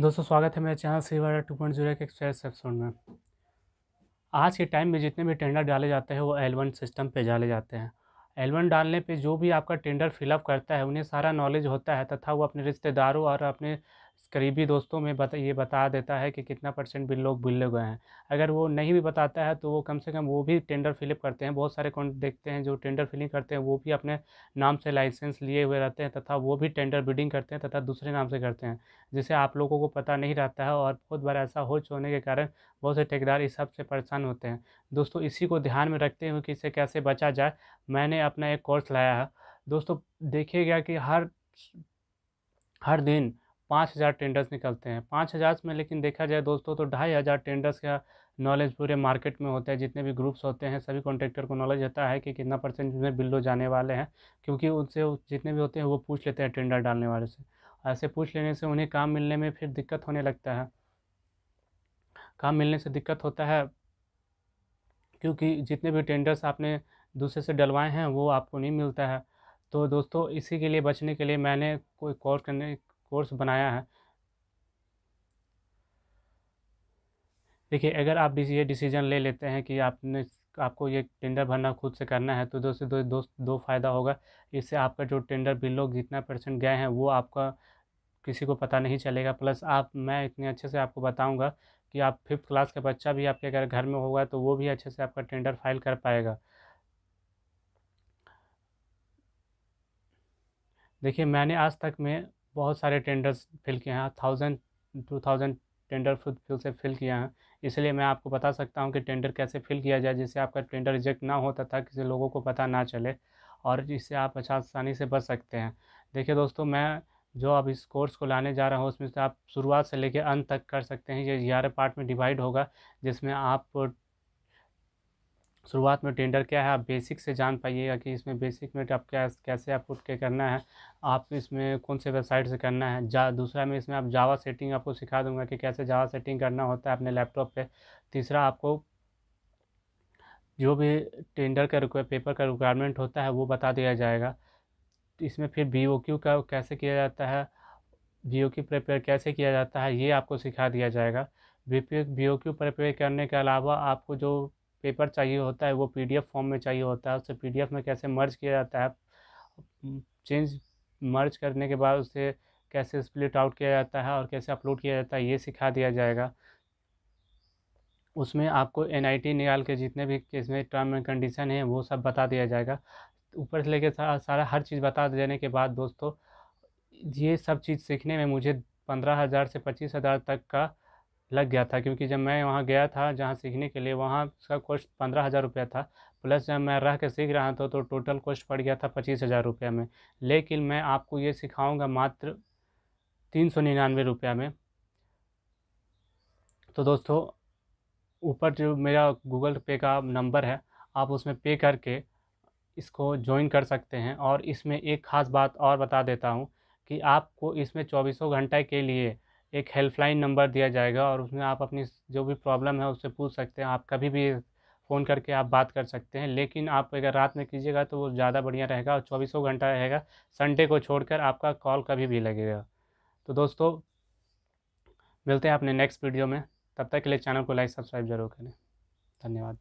दोस्तों स्वागत है मेरे चैनल सीवर टू पॉइंट जीरो के एक्सप्रेस एपिसोड में आज के टाइम में जितने भी टेंडर डाले जाते हैं वो एल वन सिस्टम पे डाले जाते हैं एल वन डालने पे जो भी आपका टेंडर फिलअप करता है उन्हें सारा नॉलेज होता है तथा वो अपने रिश्तेदारों और अपने करीबी दोस्तों में बता ये बता देता है कि कितना परसेंट बिल लोग बिल्ले गए हैं अगर वो नहीं भी बताता है तो वो कम से कम वो भी टेंडर फिलिप करते हैं बहुत सारे कौन देखते हैं जो टेंडर फिलिंग करते हैं वो भी अपने नाम से लाइसेंस लिए हुए रहते हैं तथा वो भी टेंडर बिडिंग करते हैं तथा दूसरे नाम से करते हैं जिसे आप लोगों को पता नहीं रहता है और बहुत बार ऐसा हो चुने के कारण बहुत से ठेकेदार इस सब से परेशान होते हैं दोस्तों इसी को ध्यान में रखते हुए कि इसे कैसे बचा जाए मैंने अपना एक कोर्स लाया है दोस्तों देखिएगा कि हर हर दिन पाँच हज़ार टेंडर्स निकलते हैं पाँच हज़ार में लेकिन देखा जाए दोस्तों तो ढाई हज़ार टेंडर्स का नॉलेज पूरे मार्केट में होता है जितने भी ग्रुप्स होते हैं सभी कॉन्ट्रैक्टर को नॉलेज होता है कि कितना परसेंट में बिल्लो जाने वाले हैं क्योंकि उनसे जितने भी होते हैं वो पूछ लेते हैं टेंडर डालने वाले से ऐसे पूछ लेने से उन्हें काम मिलने में फिर दिक्कत होने लगता है काम मिलने से दिक्कत होता है क्योंकि जितने भी टेंडर्स आपने दूसरे से डलवाए हैं वो आपको नहीं मिलता है तो दोस्तों इसी के लिए बचने के लिए मैंने कोई कॉल करने कोर्स बनाया है देखिए अगर आप ये डिसीजन ले लेते हैं कि आपने आपको ये टेंडर भरना खुद से करना है तो से दो दो, दो फ़ायदा होगा इससे आपका जो टेंडर बिल लोग जितना परसेंट गए हैं वो आपका किसी को पता नहीं चलेगा प्लस आप मैं इतने अच्छे से आपको बताऊंगा कि आप फिफ्थ क्लास का बच्चा भी आपके अगर घर में होगा तो वो भी अच्छे से आपका टेंडर फाइल कर पाएगा देखिए मैंने आज तक में बहुत सारे टेंडर्स फिल किए हैं thousand two thousand tender fill से फिल किया है इसलिए मैं आपको बता सकता हूँ कि टेंडर कैसे फिल किया जाए जिससे आपका टेंडर रिजेक्ट ना होता था किसी लोगों को पता ना चले और इससे आप अच्छा आसानी से बच सकते हैं देखिए दोस्तों मैं जो अब इस कोर्स को लाने जा रहा हूँ उसमें से आप शुरुआत से लेकर अंत तक कर सकते हैं ये ग्यारह पार्ट में डिवाइड होगा जिसमें आप शुरुआत में टेंडर क्या है आप बेसिक से जान पाइएगा कि इसमें बेसिक में आप क्या कैसे आप उठ के करना है आप इसमें कौन से वेबसाइट से करना है जा दूसरा में इसमें आप जावा सेटिंग आपको सिखा दूंगा कि कैसे जावा सेटिंग करना होता है अपने लैपटॉप पे तीसरा आपको जो भी टेंडर का रिक्वा पेपर का रिक्वायरमेंट होता है वो बता दिया जाएगा इसमें फिर बी ओ क्यू का कैसे किया जाता है बी ओ क्यू प्रिपेयर कैसे किया जाता है ये आपको सिखा दिया जाएगा B P O Q prepare करने के अलावा आपको जो पेपर चाहिए होता है वो पीडीएफ फॉर्म में चाहिए होता है उसे पीडीएफ में कैसे मर्ज किया जाता है चेंज मर्ज करने के बाद उसे कैसे स्प्लिट आउट किया जाता है और कैसे अपलोड किया जाता है ये सिखा दिया जाएगा उसमें आपको एनआईटी निकाल के जितने भी केस में टर्म एंड कंडीशन है वो सब बता दिया जाएगा ऊपर से लेकर सारा हर चीज़ बता देने के बाद दोस्तों ये सब चीज़ सीखने में मुझे पंद्रह हज़ार से पच्चीस हज़ार तक का लग गया था क्योंकि जब मैं वहाँ गया था जहाँ सीखने के लिए वहाँ उसका कॉस्ट पंद्रह हज़ार रुपया था प्लस जब मैं रह कर सीख रहा था तो टोटल कॉस्ट पड़ गया था पच्चीस हज़ार रुपये में लेकिन मैं आपको ये सिखाऊंगा मात्र तीन सौ निन्यानवे रुपया में तो दोस्तों ऊपर जो मेरा गूगल पे का नंबर है आप उसमें पे करके इसको ज्वाइन कर सकते हैं और इसमें एक ख़ास बात और बता देता हूँ कि आपको इसमें चौबीसों घंटे के लिए एक हेल्पलाइन नंबर दिया जाएगा और उसमें आप अपनी जो भी प्रॉब्लम है उससे पूछ सकते हैं आप कभी भी फ़ोन करके आप बात कर सकते हैं लेकिन आप अगर रात में कीजिएगा तो वो ज़्यादा बढ़िया रहेगा और चौबीसों घंटा रहेगा संडे को छोड़कर आपका कॉल कभी भी लगेगा तो दोस्तों मिलते हैं अपने नेक्स्ट वीडियो में तब तक के लिए चैनल को लाइक सब्सक्राइब जरूर करें धन्यवाद